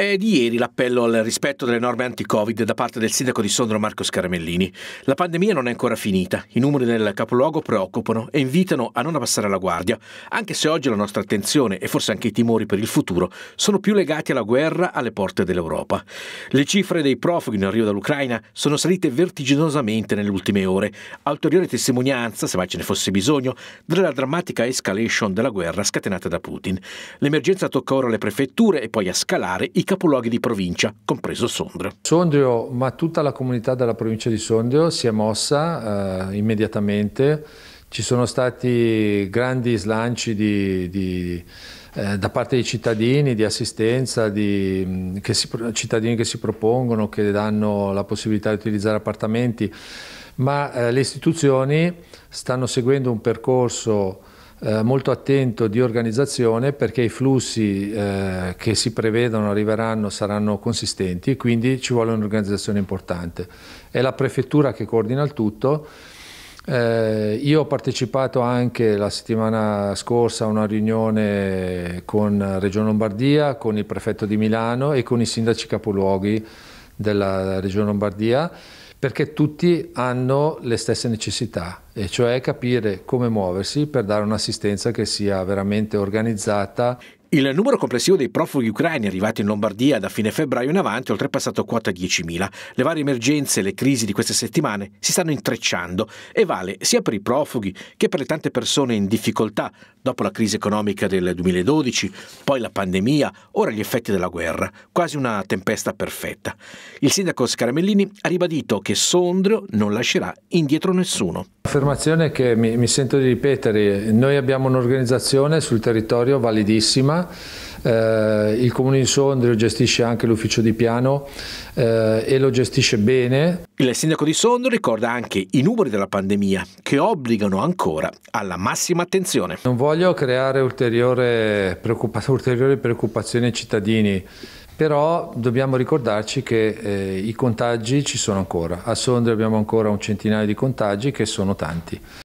È di ieri l'appello al rispetto delle norme anti-Covid da parte del sindaco di Sondrio Marco Scaramellini. La pandemia non è ancora finita, i numeri del capoluogo preoccupano e invitano a non abbassare la guardia, anche se oggi la nostra attenzione e forse anche i timori per il futuro sono più legati alla guerra alle porte dell'Europa. Le cifre dei profughi in arrivo dall'Ucraina sono salite vertiginosamente nelle ultime ore, a ulteriore testimonianza, se mai ce ne fosse bisogno, della drammatica escalation della guerra scatenata da Putin. L'emergenza tocca ora alle prefetture e poi a scalare i capoluoghi di provincia, compreso Sondrio. Sondrio, ma tutta la comunità della provincia di Sondrio si è mossa eh, immediatamente. Ci sono stati grandi slanci di, di, eh, da parte dei cittadini, di assistenza, di, che si, cittadini che si propongono, che danno la possibilità di utilizzare appartamenti, ma eh, le istituzioni stanno seguendo un percorso eh, molto attento di organizzazione perché i flussi eh, che si prevedono arriveranno saranno consistenti e quindi ci vuole un'organizzazione importante. È la prefettura che coordina il tutto. Eh, io ho partecipato anche la settimana scorsa a una riunione con Regione Lombardia, con il prefetto di Milano e con i sindaci capoluoghi della Regione Lombardia perché tutti hanno le stesse necessità e cioè capire come muoversi per dare un'assistenza che sia veramente organizzata. Il numero complessivo dei profughi ucraini arrivati in Lombardia da fine febbraio in avanti è oltrepassato quota 10.000. Le varie emergenze e le crisi di queste settimane si stanno intrecciando e vale sia per i profughi che per le tante persone in difficoltà dopo la crisi economica del 2012, poi la pandemia, ora gli effetti della guerra. Quasi una tempesta perfetta. Il sindaco Scaramellini ha ribadito che Sondrio non lascerà indietro nessuno. Affermazione che mi, mi sento di ripetere, noi abbiamo un'organizzazione sul territorio validissima, eh, il comune di Sondrio gestisce anche l'ufficio di piano eh, e lo gestisce bene. Il sindaco di Sondrio ricorda anche i numeri della pandemia che obbligano ancora alla massima attenzione. Non voglio creare ulteriore preoccupa ulteriori preoccupazioni ai cittadini però dobbiamo ricordarci che eh, i contagi ci sono ancora. A Sondrio abbiamo ancora un centinaio di contagi che sono tanti.